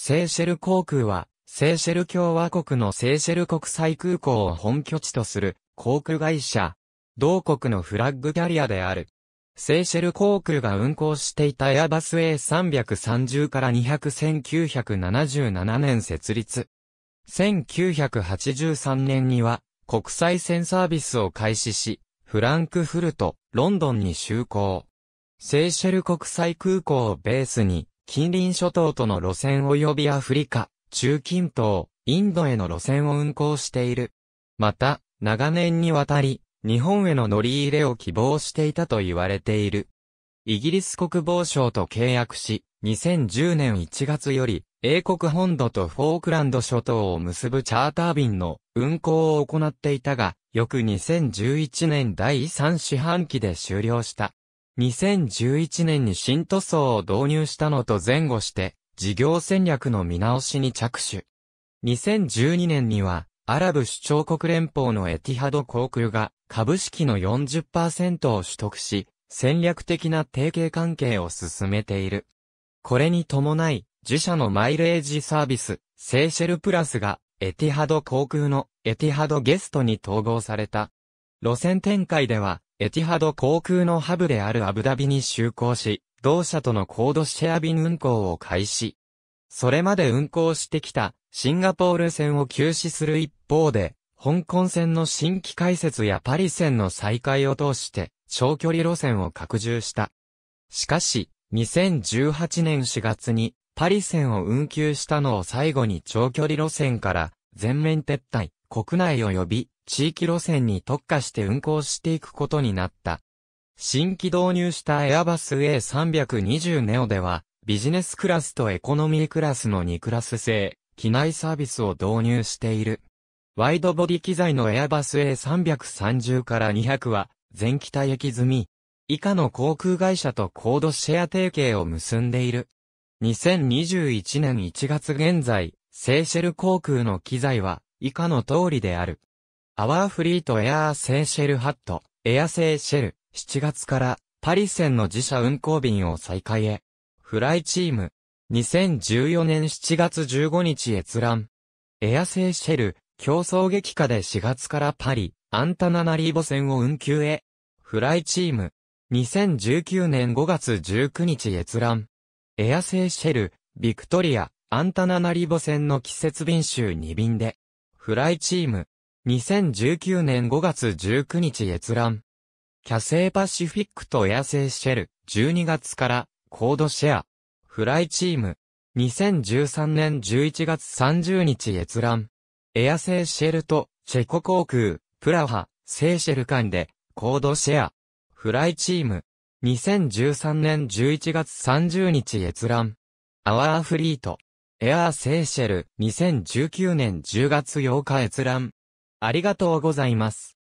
セーシェル航空は、セーシェル共和国のセーシェル国際空港を本拠地とする航空会社、同国のフラッグキャリアである。セーシェル航空が運航していたエアバス A330 から200 1977年設立。1983年には国際線サービスを開始し、フランクフルト、ロンドンに就航。セーシェル国際空港をベースに近隣諸島との路線及びアフリカ、中近東、インドへの路線を運行している。また、長年にわたり、日本への乗り入れを希望していたと言われている。イギリス国防省と契約し、2010年1月より、英国本土とフォークランド諸島を結ぶチャーター便の運行を行っていたが、翌2011年第3四半期で終了した。2011年に新塗装を導入したのと前後して、事業戦略の見直しに着手。2012年には、アラブ首長国連邦のエティハド航空が株式の40%を取得し、戦略的な提携関係を進めている。これに伴い、自社のマイレージサービス、セーシェルプラスが、エティハド航空のエティハドゲストに統合された。路線展開では、エティハド航空のハブであるアブダビに就航し、同社とのコードシェア便運航を開始。それまで運航してきたシンガポール線を休止する一方で、香港線の新規開設やパリ線の再開を通して長距離路線を拡充した。しかし、2018年4月にパリ線を運休したのを最後に長距離路線から全面撤退。国内及び地域路線に特化して運行していくことになった。新規導入したエアバス A320 ネオでは、ビジネスクラスとエコノミークラスの2クラス制、機内サービスを導入している。ワイドボディ機材のエアバス A330 から200は、全機体液済み。以下の航空会社とコードシェア提携を結んでいる。2021年1月現在、セーシェル航空の機材は、以下の通りである。アワーフリートエアーセーシェルハット、エアセーシェル、7月からパリ線の自社運行便を再開へ。フライチーム、2014年7月15日閲覧。エアセーシェル、競争激化で4月からパリ、アンタナナリーボ線を運休へ。フライチーム、2019年5月19日閲覧。エアセーシェル、ビクトリア、アンタナナリーボ線の季節便集2便で、フライチーム。2019年5月19日閲覧。キャセイパシフィックとエアセイシェル。12月から、コードシェア。フライチーム。2013年11月30日閲覧。エアセイシェルと、チェコ航空、プラハ、セイシェル間で、コードシェア。フライチーム。2013年11月30日閲覧。アワーフリート。エアーセーシェル、2019年10月8日閲覧。ありがとうございます。